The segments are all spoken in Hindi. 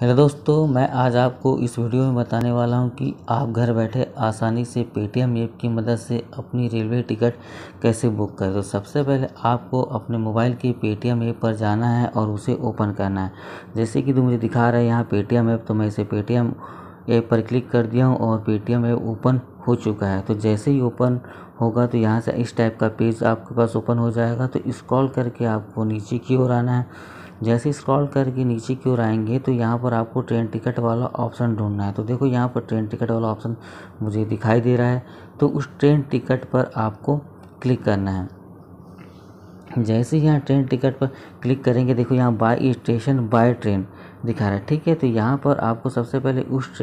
हेलो दोस्तों मैं आज आपको इस वीडियो में बताने वाला हूं कि आप घर बैठे आसानी से पेटीएम ऐप की मदद से अपनी रेलवे टिकट कैसे बुक करें तो सबसे पहले आपको अपने मोबाइल के पेटीएम ऐप पर जाना है और उसे ओपन करना है जैसे कि तुम मुझे दिखा रहा है यहाँ पेटीएम ऐप तो मैं इसे पेटीएम ऐप पर क्लिक कर दिया हूँ और पेटीएम ऐप ओपन हो चुका है तो जैसे ही ओपन होगा तो यहाँ से इस टाइप का पेज आपके पास ओपन हो जाएगा तो इस्क्रॉल करके आपको नीचे की ओर आना है जैसे स्क्रॉल करके नीचे की ओर आएंगे तो यहाँ पर आपको ट्रेन टिकट वाला ऑप्शन ढूंढना है तो देखो यहाँ पर ट्रेन टिकट वाला ऑप्शन मुझे दिखाई दे रहा है तो उस ट्रेन टिकट पर आपको क्लिक करना है जैसे ही यहाँ ट्रेन टिकट पर क्लिक करेंगे देखो यहाँ बाय स्टेशन बाय ट्रेन दिखा रहा है ठीक है तो यहाँ पर आपको सबसे पहले उस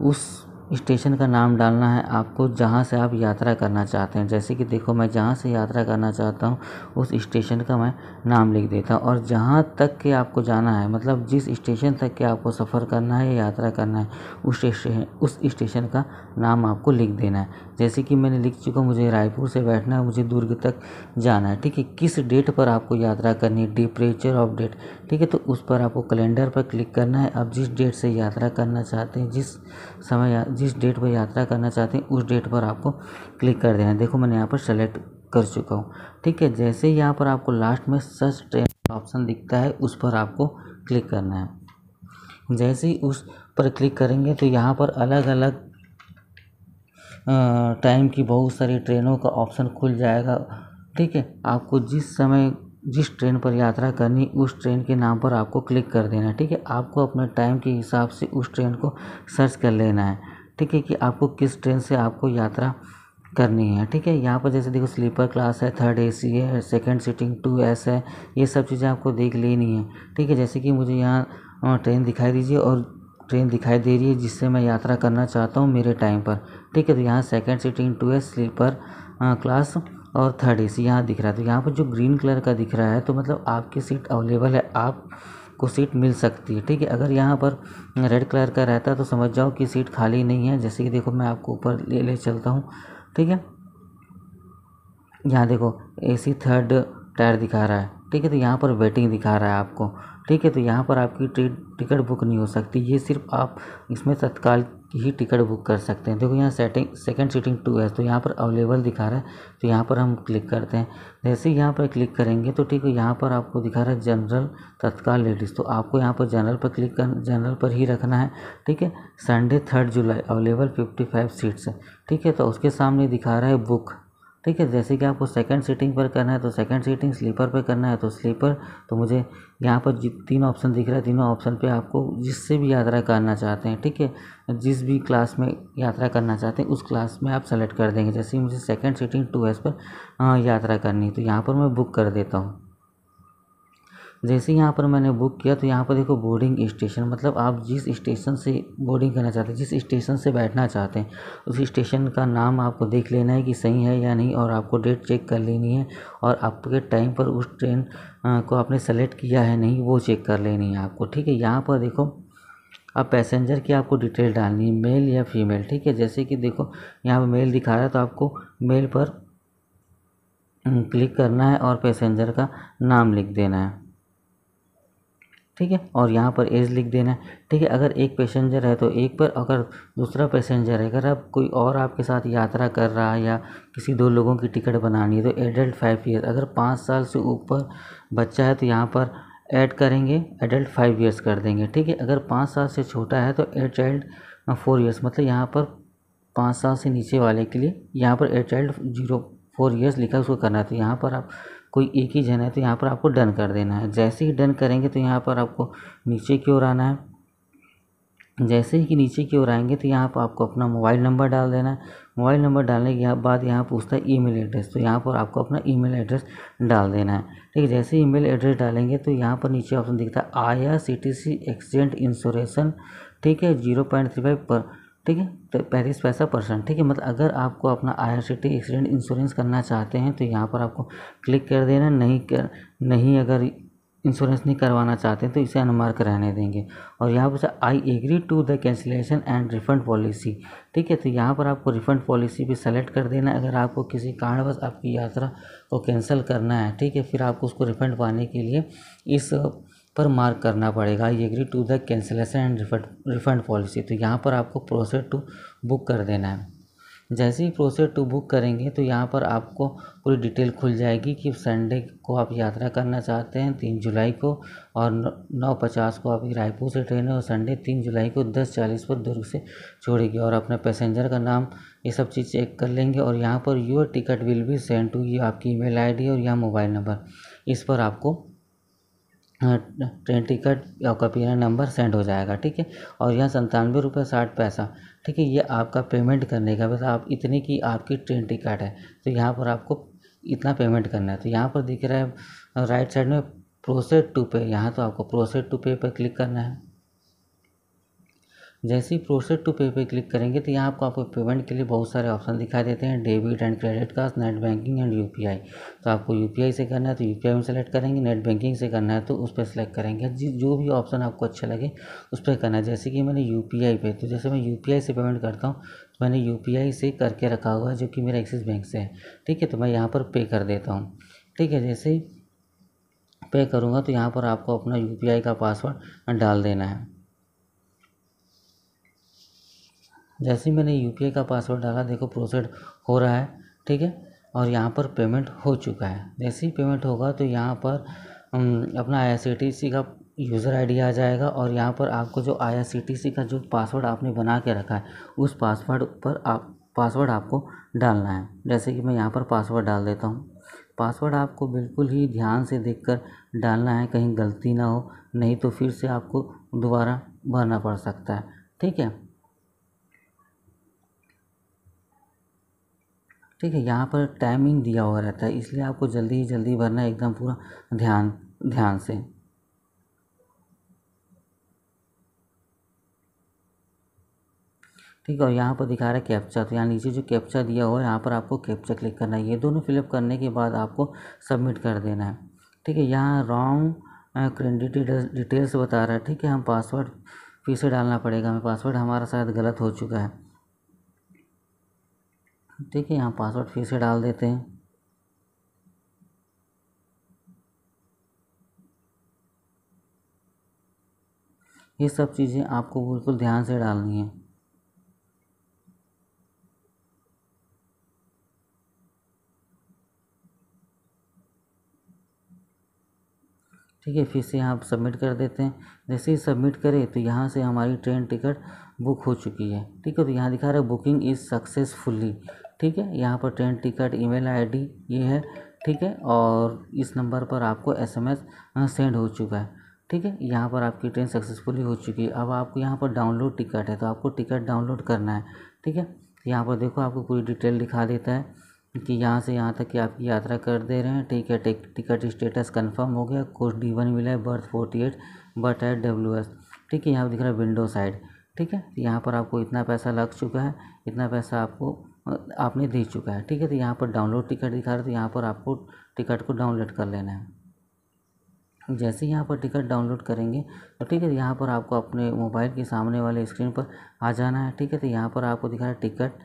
उस स्टेशन का नाम डालना है आपको जहाँ से आप यात्रा करना चाहते हैं जैसे कि देखो मैं जहाँ से यात्रा करना चाहता हूँ उस स्टेशन का मैं नाम लिख देता हूँ और जहाँ तक के आपको जाना है मतलब जिस स्टेशन तक के आपको सफ़र करना है या यात्रा करना है उस उस स्टेशन का नाम आपको लिख देना है जैसे कि मैंने लिख चुका मुझे रायपुर से बैठना है मुझे दुर्ग तक जाना है ठीक है किस डेट पर आपको यात्रा करनी है डिपरेचर ऑफ डेट ठीक है तो उस पर आपको कैलेंडर पर क्लिक करना है आप जिस डेट से यात्रा करना चाहते हैं जिस समय जिस डेट पर यात्रा करना चाहते हैं उस डेट पर आपको क्लिक कर देना है देखो मैंने यहाँ पर सेलेक्ट कर चुका हूँ ठीक है जैसे ही यहाँ पर आपको लास्ट में सर्च ट्रेन ऑप्शन दिखता है उस पर आपको क्लिक करना है जैसे ही उस पर क्लिक करेंगे तो यहाँ पर अलग अलग टाइम की बहुत सारी ट्रेनों का ऑप्शन खुल जाएगा ठीक है आपको जिस समय जिस ट्रेन पर यात्रा करनी उस ट्रेन के नाम पर आपको क्लिक कर देना है ठीक है आपको अपने टाइम के हिसाब से उस ट्रेन को सर्च कर लेना है ठीक है कि आपको किस ट्रेन से आपको यात्रा करनी है ठीक है यहाँ पर जैसे देखो स्लीपर क्लास है थर्ड ए सी है सेकेंड सीटिंग टू एस है ये सब चीज़ें आपको देख लेनी है ठीक है जैसे कि मुझे यहाँ ट्रेन दिखाई दीजिए और ट्रेन दिखाई दे रही है जिससे मैं यात्रा करना चाहता हूँ मेरे टाइम पर ठीक है तो यहाँ second seating two S sleeper class और थर्ड ए सी यहाँ दिख रहा है तो यहाँ पर जो ग्रीन कलर का दिख रहा है तो मतलब आपकी सीट अवेलेबल है आप को सीट मिल सकती है ठीक है अगर यहाँ पर रेड कलर का रहता है तो समझ जाओ कि सीट खाली नहीं है जैसे कि देखो मैं आपको ऊपर ले ले चलता हूँ ठीक है यहाँ देखो एसी थर्ड टायर दिखा रहा है ठीक है तो यहाँ पर वेटिंग दिखा रहा है आपको ठीक है तो यहाँ पर आपकी टिकट बुक नहीं हो सकती ये सिर्फ आप इसमें तत्काल ही टिकट बुक कर सकते हैं देखो यहाँ सेटिंग सेकंड सीटिंग टू है तो यहाँ पर अवेलेबल दिखा रहा है तो यहाँ पर हम क्लिक करते हैं जैसे ही यहाँ पर क्लिक करेंगे तो ठीक है यहाँ पर आपको दिखा रहा है जनरल तत्काल लेडीज़ तो आपको यहाँ पर जनरल पर क्लिक कर जनरल पर ही रखना है ठीक है Sunday third July available fifty five seats है ठीक है तो उसके सामने दिखा रहा है बुक ठीक है जैसे कि आपको सेकंड सीटिंग पर करना है तो सेकंड सीटिंग स्लीपर पर करना है तो स्लीपर तो मुझे यहाँ पर तीन ऑप्शन दिख रहा है तीनों ऑप्शन पे आपको जिससे भी यात्रा करना चाहते हैं ठीक है जिस भी क्लास में यात्रा करना चाहते हैं उस क्लास में आप सेलेक्ट कर देंगे जैसे मुझे सेकेंड सीटिंग टू एस पर हाँ, यात्रा करनी है तो यहाँ पर मैं बुक कर देता हूँ जैसे यहाँ पर मैंने बुक किया तो यहाँ पर देखो बोर्डिंग स्टेशन मतलब आप जिस स्टेशन से बोर्डिंग करना चाहते हैं जिस स्टेशन से बैठना चाहते हैं उस स्टेशन का नाम आपको देख लेना है कि सही है या नहीं और आपको डेट चेक कर लेनी है और आपके टाइम पर उस ट्रेन को आपने सेलेक्ट किया है नहीं वो चेक कर लेनी है आपको ठीक है यहाँ पर देखो अब पैसेंजर की आपको डिटेल डालनी है मेल या फीमेल ठीक है जैसे कि देखो यहाँ पर मेल दिखा रहा है तो आपको मेल पर क्लिक करना है और पैसेंजर का नाम लिख देना है ठीक है और यहाँ पर एज लिख देना है ठीक है अगर एक पैसेंजर है तो एक पर अगर दूसरा पैसेंजर है अगर आप कोई और आपके साथ यात्रा कर रहा है या किसी दो लोगों की टिकट बनानी है तो एडल्ट फाइव ईयर अगर पाँच साल से ऊपर बच्चा है तो यहाँ पर ऐड करेंगे एडल्ट फाइव ईयर्स कर देंगे ठीक है अगर पाँच साल से छोटा है तो ए चाइल्ड फोर ईयर्स मतलब यहाँ पर पाँच साल से नीचे वाले के लिए यहाँ पर A child zero four years लिखा उसको करना है तो यहाँ पर आप कोई एक ही जन है तो यहाँ पर आपको डन कर देना है जैसे ही डन करेंगे तो यहाँ पर आपको नीचे की ओर आना है जैसे ही नीचे की ओर आएंगे तो यहाँ पर आपको अपना मोबाइल नंबर डाल देना है मोबाइल नंबर डालने के बाद यहाँ पूछता है ईमेल एड्रेस तो यहाँ पर आपको अपना ईमेल एड्रेस डाल देना है ठीक है जैसे ईमेल एड्रेस डालेंगे तो यहाँ पर नीचे ऑप्शन दिखता है आया C T C accident insurance ठीक है जीरो पॉइंट थ्री फाइव पर ठीक है तो पैंतीस पैसा परसेंट ठीक है मतलब अगर आपको अपना I R C T accident insurance करना चाहते हैं तो यहाँ पर आपको क्लिक कर देना नहीं कर नहीं अगर इंश्योरेंस नहीं करवाना चाहते हैं तो इसे अनमार्क रहने देंगे और यहाँ पर I agree to the cancellation and refund policy ठीक है तो यहाँ पर आपको रिफंड पॉलिसी भी सेलेक्ट कर देना अगर आपको किसी कारणवश आपकी यात्रा को कैंसिल करना है ठीक है फिर आपको उसको रिफंड पाने के लिए इस पर मार्क करना पड़ेगा I agree to the cancellation and refund policy तो यहाँ पर आपको प्रोसेस टू बुक कर देना है जैसे ही प्रोसेस टू बुक करेंगे तो यहाँ पर आपको पूरी डिटेल खुल जाएगी कि संडे को आप यात्रा करना चाहते हैं तीन जुलाई को और नौ पचास को आपकी रायपुर से ट्रेन है और संडे तीन जुलाई को दस चालीस पर दुर्ग से छोड़ेगी और अपने पैसेंजर का नाम ये सब चीज़ चेक कर लेंगे और यहाँ पर your ticket will be send to ये आपकी ईमेल आईडी और यहाँ मोबाइल नंबर इस पर आपको हाँ, ट्रेन टिकट आपका पी एन नंबर सेंड हो जाएगा ठीक है और यहाँ संतानवे रुपये साठ पैसा ठीक है ये आपका पेमेंट करने का बस आप इतने की आपकी ट्रेन टिकट है तो यहाँ पर आपको इतना पेमेंट करना है तो यहाँ पर दिख रहा है राइट साइड में प्रोसेड टू पे यहाँ तो आपको प्रोसेड टू पे पर क्लिक करना है जैसे ही प्रोसेस टू पे पे क्लिक करेंगे तो यहाँ आपको आपको पेमेंट के लिए बहुत सारे ऑप्शन दिखाई देते हैं debit and credit card net banking and UPI तो आपको यूपीआई से करना है तो यूपीआई में सेलेक्ट करेंगे नेट बैंकिंग से करना है तो उस पर सेलेक्ट करेंगे जो भी ऑप्शन आपको अच्छा लगे उस पर करना है जैसे कि मैंने यू पे तो जैसे मैं यू से पेमेंट करता हूँ तो मैंने यू से करके रखा हुआ है जो कि मेरा एक्सिस बैंक से है ठीक है तो मैं यहाँ पर पे कर देता हूँ ठीक है जैसे ही पे करूँगा तो यहाँ पर आपको अपना यू का पासवर्ड डाल देना है जैसे ही मैंने यू का पासवर्ड डाला देखो प्रोसेड हो रहा है ठीक है और यहाँ पर पेमेंट हो चुका है जैसे ही पेमेंट होगा तो यहाँ पर अपना आई का यूज़र आईडी आ जाएगा और यहाँ पर आपको जो आई का जो पासवर्ड आपने बना के रखा है उस पासवर्ड पर आप पासवर्ड आपको डालना है जैसे कि मैं यहाँ पर पासवर्ड डाल देता हूँ पासवर्ड आपको बिल्कुल ही ध्यान से देखकर डालना है कहीं गलती ना हो नहीं तो फिर से आपको दोबारा भरना पड़ सकता है ठीक है ठीक है यहाँ पर टाइमिंग दिया हुआ रहता है इसलिए आपको जल्दी ही जल्दी भरना है एकदम पूरा ध्यान ध्यान से ठीक है और यहाँ पर दिखा रहा है कैप्चा तो यहाँ नीचे जो कैप्चा दिया हुआ है यहाँ पर आपको कैप्चा क्लिक करना है ये दोनों फिलअप करने के बाद आपको सबमिट कर देना है ठीक है यहाँ रॉन्ग क्रेडिट डिटेल्स बता रहा है ठीक है हम पासवर्ड फिर से डालना पड़ेगा हमें पासवर्ड हमारा शायद गलत हो चुका है ठीक है यहाँ पासवर्ड फिर से डाल देते हैं ये सब चीज़ें आपको बिल्कुल ध्यान से डालनी है ठीक है फिर से यहाँ सबमिट कर देते हैं जैसे ही सबमिट करें तो यहाँ से हमारी ट्रेन टिकट बुक हो चुकी है ठीक है तो यहाँ दिखा रहा है बुकिंग इज़ सक्सेसफुली ठीक है यहाँ पर ट्रेन टिकट ईमेल आईडी ये है ठीक है और इस नंबर पर आपको एसएमएस सेंड हो चुका है ठीक है यहाँ पर आपकी ट्रेन सक्सेसफुली हो चुकी है अब आपको यहाँ पर डाउनलोड टिकट है तो आपको टिकट डाउनलोड करना है ठीक है यहाँ पर देखो आपको पूरी डिटेल दिखा देता है कि यहाँ से यहाँ तक कि आपकी यात्रा कर दे रहे हैं ठीक है टिकट स्टेटस कन्फर्म हो गया कोर्स डी वन मिला है berth forty eight berth eight W S ठीक है यहाँ पर दिख रहा है विंडो साइड ठीक है यहाँ पर आपको इतना पैसा लग चुका है इतना पैसा आपको आपने दे चुका है ठीक है तो यहाँ पर डाउनलोड टिकट दिखा रहा है तो यहाँ पर आपको टिकट को डाउनलोड कर लेना है जैसे ही यहाँ पर टिकट डाउनलोड करेंगे तो ठीक है तो यहाँ पर आपको अपने मोबाइल के सामने वाले स्क्रीन पर आ जाना है ठीक है तो यहाँ पर आपको दिखा रहा है टिकट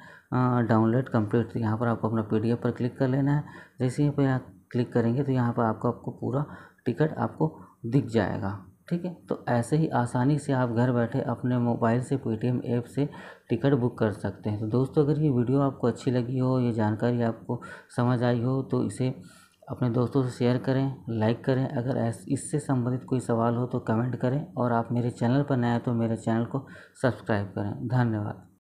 डाउनलोड कंप्लीट तो यहाँ पर आपको अपना पी पर क्लिक कर लेना है जैसे ही पर यहाँ क्लिक करेंगे तो यहाँ पर आपको आपको पूरा टिकट आपको दिख जाएगा ठीक है तो ऐसे ही आसानी से आप घर बैठे अपने मोबाइल से पेटीएम ऐप से टिकट बुक कर सकते हैं तो दोस्तों अगर ये वीडियो आपको अच्छी लगी हो ये जानकारी आपको समझ आई हो तो इसे अपने दोस्तों से शेयर करें लाइक करें अगर इससे संबंधित कोई सवाल हो तो कमेंट करें और आप मेरे चैनल पर नए हैं तो मेरे चैनल को सब्सक्राइब करें धन्यवाद